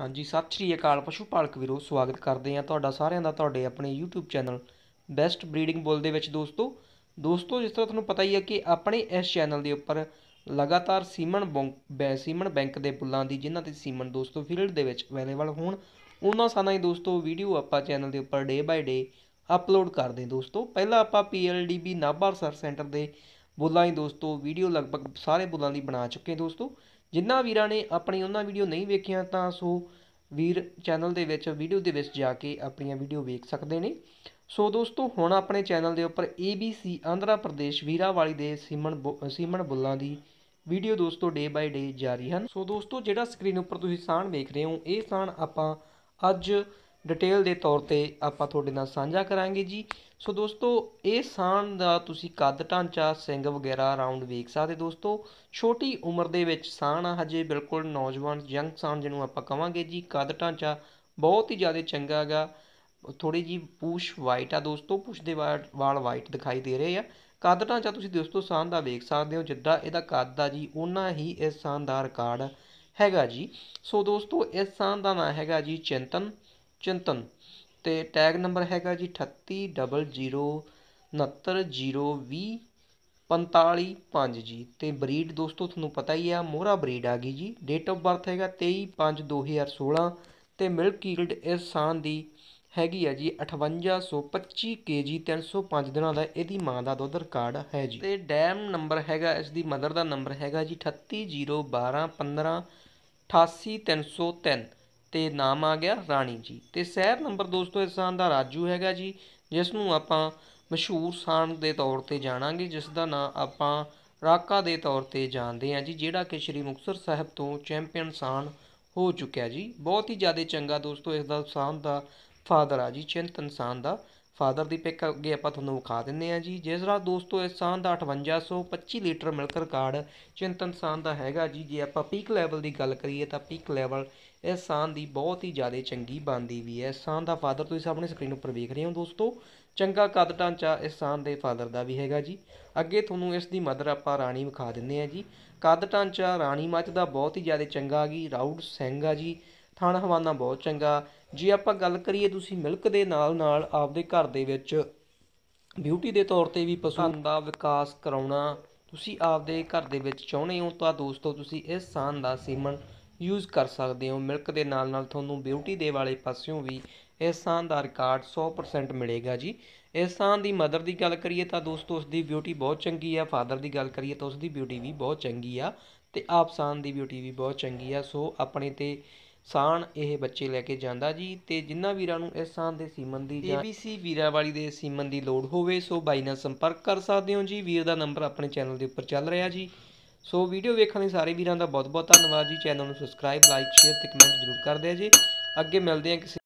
ਹਾਂਜੀ ਸਤਿ ਸ਼੍ਰੀ ਅਕਾਲ ਪਸ਼ੂ ਪਾਲਕ ਵੀਰੋ ਸਵਾਗਤ ਕਰਦੇ ਆ ਤੁਹਾਡਾ ਸਾਰਿਆਂ ਦਾ ਤੁਹਾਡੇ ਆਪਣੇ YouTube channel best breeding bull ਦੇ ਵਿੱਚ ਦੋਸਤੋ ਦੋਸਤੋ ਜਿਸ ਤਰ੍ਹਾਂ ਤੁਹਾਨੂੰ ਪਤਾ ਹੀ ਹੈ ਕਿ ਆਪਣੇ ਇਸ ਚੈਨਲ ਦੇ ਉੱਪਰ ਲਗਾਤਾਰ ਸੀਮਨ ਸੀਮਨ ਬੈਂਕ ਦੇ ਬੁੱਲਾਂ ਦੀ ਜਿਨ੍ਹਾਂ ਤੇ ਸੀਮਨ ਦੋਸਤੋ ਫੀਲਡ ਦੇ ਵਿੱਚ ਅਵੇਲੇਬਲ ਹੋਣ ਉਹਨਾਂ ਸਾਨਾਂ ਹੀ ਦੋਸਤੋ ਵੀਡੀਓ ਆਪਾਂ ਚੈਨਲ ਦੇ ਉੱਪਰ ਡੇ ਬਾਈ ਡੇ ਅਪਲੋਡ ਕਰਦੇ ਦੋਸਤੋ ਪਹਿਲਾਂ ਆਪਾਂ PLDB ਨਾਭਾ ਸਰ ਸੈਂਟਰ ਦੇ ਬੁੱਲਾਂ ਹੀ ਦੋਸਤੋ ਵੀਡੀਓ ਲਗਭਗ ਸਾਰੇ ਬੁੱਲਾਂ ਦੀ ਬਣਾ ਚੁੱਕੇ ਦੋਸਤੋ ਜਿਨ੍ਹਾਂ ਵੀਰਾਂ ਨੇ ਆਪਣੀ ਉਹਨਾਂ ਵੀਡੀਓ ਨਹੀਂ ਵੇਖੀਆਂ ਤਾਂ ਸੋ ਵੀਰ ਚੈਨਲ ਦੇ ਵਿੱਚ ਵੀਡੀਓ ਦੇ ਵਿੱਚ ਜਾ ਕੇ ਆਪਣੀਆਂ ਵੀਡੀਓ ਵੇਖ ਸਕਦੇ ਨੇ ਸੋ ਦੋਸਤੋ ਹੁਣ ਆਪਣੇ ਚੈਨਲ ਦੇ ਉੱਪਰ ABC ਆਂਧਰਾ ਪ੍ਰਦੇਸ਼ ਵੀਰਾਵਾਲੀ ਦੇ ਸੀਮਨ ਸੀਮਨ ਬੁੱਲਾਂ ਦੀ ਵੀਡੀਓ ਦੋਸਤੋ ਡੇ ਬਾਈ ਡੇ ਜਾਰੀ ਹਨ ਸੋ ਦੋਸਤੋ ਜਿਹੜਾ ਸਕਰੀਨ ਉੱਪਰ ਤੁਸੀਂ ਸਾਨ ਵੇਖ ਰਹੇ ਹੋ ਇਹ ਸਾਨ ਆਪਾਂ ਅੱਜ ਡਿਟੇਲ ਦੇ ਤੌਰ ਤੇ ਆਪਾਂ ਤੁਹਾਡੇ ਨਾਲ ਸਾਂਝਾ ਕਰਾਂਗੇ ਜੀ ਸੋ ਦੋਸਤੋ ਇਹ ਸਾਣ ਦਾ ਤੁਸੀਂ ਕੱਦ ਢਾਂਚਾ ਸਿੰਗ ਵਗੈਰਾ ਰਾਉਂਡ ਵੇਖ ਸਕਦੇ ਦੋਸਤੋ ਛੋਟੀ ਉਮਰ ਦੇ ਵਿੱਚ ਆ ਹਜੇ ਬਿਲਕੁਲ ਨੌਜਵਾਨ ਯੰਗ ਸਾਣ ਜਿਹਨੂੰ ਆਪਾਂ ਕਵਾਂਗੇ ਜੀ ਕੱਦ ਢਾਂਚਾ ਬਹੁਤ ਹੀ ਜ਼ਿਆਦਾ ਚੰਗਾ ਹੈਗਾ ਥੋੜੀ ਜੀ ਪੂਛ ਵਾਈਟ ਆ ਦੋਸਤੋ ਪੂਛ ਦੇ ਵਾਲ ਵਾਈਟ ਦਿਖਾਈ ਦੇ ਰਹੇ ਆ ਕੱਦ ਢਾਂਚਾ ਤੁਸੀਂ ਦੋਸਤੋ ਸਾਨ ਦਾ ਵੇਖ ਸਕਦੇ ਹੋ ਜਿੱਦਾਂ ਇਹਦਾ ਕੱਦ ਦਾ ਜੀ ਉਹਨਾਂ ਹੀ ਇਸ ਸਾਨ ਦਾ ਰਿਕਾਰਡ ਹੈਗਾ ਜੀ ਸੋ ਦੋਸਤੋ ਇਸ ਸਾਨ ਦਾ ਨਾਂ ਹੈਗਾ ਜੀ ਚਿੰਤਨ ਚਿੰਤਨ ਤੇ ਟੈਗ ਨੰਬਰ ਹੈਗਾ ਜੀ ਅਠੱਤੀ ਜੀ ਤੇ ਬਰੀਡ ਦੋਸਤੋ ਤੁਹਾਨੂੰ ਪਤਾ ਹੀ ਆ ਮੋਹਰਾ ਬਰੀਡ ਆ ਗਈ ਜੀ ਡੇਟ ਆਫ ਬਰਥ ਹੈਗਾ 23/5/2016 ਤੇ ਮਿਲਕ ਯੀਲਡ ਇਸ ਸਾਨ ਦੀ ਹੈਗੀ ਆ ਜੀ 5825 ਕੇਜੀ 305 ਦਿਨਾਂ ਦਾ ਇਹਦੀ ਮਾਂ ਦਾ ਦੁੱਧ ਰਿਕਾਰਡ ਹੈ ਜੀ ਤੇ ਡੈਮ ਨੰਬਰ ਹੈਗਾ ਇਸ ਦੀ ਮਦਰ ਦਾ ਨੰਬਰ ਹੈਗਾ ਜੀ 3801215 88303 ਤੇ ਨਾਮ ਆ ਗਿਆ ਰਾਣੀ ਜੀ ਤੇ ਸ਼ਹਿਰ ਨੰਬਰ ਦੋਸਤੋ ਇਸ ਦਾ ਰਾਜੂ ਹੈਗਾ ਜੀ ਜਿਸ ਨੂੰ ਆਪਾਂ ਮਸ਼ਹੂਰ ਸਾਨ ਦੇ ਤੌਰ ਤੇ ਜਾਣਾਂਗੇ ਜਿਸ ਦਾ ਨਾਂ ਆਪਾਂ ਰਾਕਾ ਦੇ ਤੌਰ ਤੇ ਜਾਣਦੇ ਹਾਂ ਜੀ ਜਿਹੜਾ ਕਿ ਸ਼੍ਰੀ ਮੁਕਤਸਰ ਸਾਹਿਬ ਤੋਂ ਚੈਂਪੀਅਨ ਸਾਨ ਹੋ ਚੁੱਕਿਆ ਜੀ ਬਹੁਤ ਹੀ ਜ਼ਿਆਦਾ ਚੰਗਾ ਦੋਸਤੋ ਇਸ ਦਾ ਸਾਨ ਦਾ ਫਾਦਰ ਆ ਜੀ ਚਿੰਤਨ ਸਾਨ ਦਾ ਫਾਦਰ ਦੀ ਪਿਕ ਅੱਗੇ ਆਪਾਂ ਤੁਹਾਨੂੰ ਵਿਖਾ ਦਿੰਨੇ ਆ ਜੀ ਜਿਸ ਤਰ੍ਹਾਂ ਦੋਸਤੋ ਇਸ ਸਾਂ ਦਾ 5825 ਲੀਟਰ ਮਿਲਕਰ ਕਾਰਡ ਚਿੰਤਨ ਸਾਂ ਦਾ ਹੈਗਾ ਜੀ ਜੇ ਆਪਾਂ ਪੀਕ ਲੈਵਲ ਦੀ ਗੱਲ ਕਰੀਏ ਤਾਂ ਪੀਕ ਲੈਵਲ ਇਸ ਸਾਂ ਦੀ ਬਹੁਤ ਹੀ ਜ਼ਿਆਦਾ ਚੰਗੀ ਬਣਦੀ ਵੀ ਹੈ ਸਾਂ ਦਾ ਫਾਦਰ ਤੁਸੀਂ ਆਪਣੇ ਸਕਰੀਨ ਉੱਪਰ ਵੇਖ ਰਹੇ ਹੋ ਦੋਸਤੋ ਚੰਗਾ ਕੱਦ ਢਾਂਚਾ ਇਸ ਸਾਂ ਦੇ ਫਾਦਰ ਦਾ ਵੀ ਹੈਗਾ ਜੀ ਅੱਗੇ ਤੁਹਾਨੂੰ ਇਸ ਦੀ ਮਦਰ ਆਪਾਂ ਰਾਣੀ ਵਿਖਾ ਦਿੰਨੇ ਆ ਜੀ ਕੱਦ ਢਾਂਚਾ ਰਾਣੀ ਮੱਝ ਦਾ ਬਹੁਤ ਹੀ ਜ਼ਿਆਦਾ ਚੰਗਾ ਆ ਗਈ ਰਾਊਡ ਸਿੰਘ ਆ ਜੀ ਥਣ ਹਵਾਨਾ ਬਹੁਤ ਚੰਗਾ ਜੇ ਆਪਾਂ ਗੱਲ ਕਰੀਏ ਤੁਸੀਂ ਮਿਲਕ ਦੇ ਨਾਲ ਨਾਲ ਆਪਦੇ ਘਰ ਦੇ ਵਿੱਚ ਬਿਊਟੀ ਦੇ ਤੌਰ ਤੇ ਵੀ ਪਸ਼ੂ ਦਾ ਵਿਕਾਸ ਕਰਾਉਣਾ ਤੁਸੀਂ ਆਪਦੇ ਘਰ ਦੇ ਵਿੱਚ ਚਾਹੁੰਦੇ ਹੋ ਤਾਂ ਦੋਸਤੋ ਤੁਸੀਂ ਇਸ ਸਾਨ ਦਾ ਸੀਮਨ ਯੂਜ਼ ਕਰ ਸਕਦੇ ਹੋ ਮਿਲਕ ਦੇ ਨਾਲ ਨਾਲ ਤੁਹਾਨੂੰ ਬਿਊਟੀ ਦੇ ਵਾਲੇ ਪਾਸਿਓਂ ਵੀ ਇਸ ਸਾਨ ਦਾ ਰਿਕਾਰਡ 100% ਮਿਲੇਗਾ ਜੀ ਇਸ ਸਾਨ ਦੀ ਮਦਰ ਦੀ ਗੱਲ ਕਰੀਏ ਤਾਂ ਦੋਸਤੋ ਉਸ ਦੀ ਬਿਊਟੀ ਬਹੁਤ ਚੰਗੀ ਆ ਫਾਦਰ ਦੀ ਗੱਲ ਕਰੀਏ ਤਾਂ ਉਸ ਦੀ ਬਿਊਟੀ ਵੀ ਬਹੁਤ ਚੰਗੀ ਆ ਤੇ ਆਪ ਸਾਨ ਦੀ ਬਿਊਟੀ ਵੀ ਬਹੁਤ ਚੰਗੀ ਆ ਸੋ ਆਪਣੇ ਤੇ ਸਾਨ ਇਹ ਬੱਚੇ ਲੈ ਕੇ ਜਾਂਦਾ ਜੀ ਤੇ ਜਿਨ੍ਹਾਂ ਵੀਰਾਂ ਨੂੰ ਇਸ ਸਾਨ ਦੇ ਸੀਮਨ ਦੀ ਜਾਂ ABC ਵੀਰਾਵਾਲੀ ਦੇ ਸੀਮਨ ਦੀ ਲੋੜ ਹੋਵੇ ਸੋ ਬਾਈ ਨਾਲ ਸੰਪਰਕ ਕਰ ਸਕਦੇ ਹੋ ਜੀ ਵੀਰ ਦਾ ਨੰਬਰ ਆਪਣੇ ਚੈਨਲ ਦੇ ਉੱਪਰ ਚੱਲ ਰਿਹਾ ਜੀ ਸੋ ਵੀਡੀਓ ਵੇਖਣ ਲਈ ਸਾਰੇ ਵੀਰਾਂ ਦਾ ਬਹੁਤ ਬਹੁਤ ਧੰਨਵਾਦ ਜੀ ਚੈਨਲ ਨੂੰ ਸਬਸਕ੍ਰਾਈਬ ਲਾਈਕ ਸ਼ੇਅਰ ਤੇ ਕਮੈਂਟ ਜ਼ਰੂਰ ਕਰ ਦਿਆ ਜੀ ਅੱਗੇ ਮਿਲਦੇ ਹਾਂ ਕਿਸੇ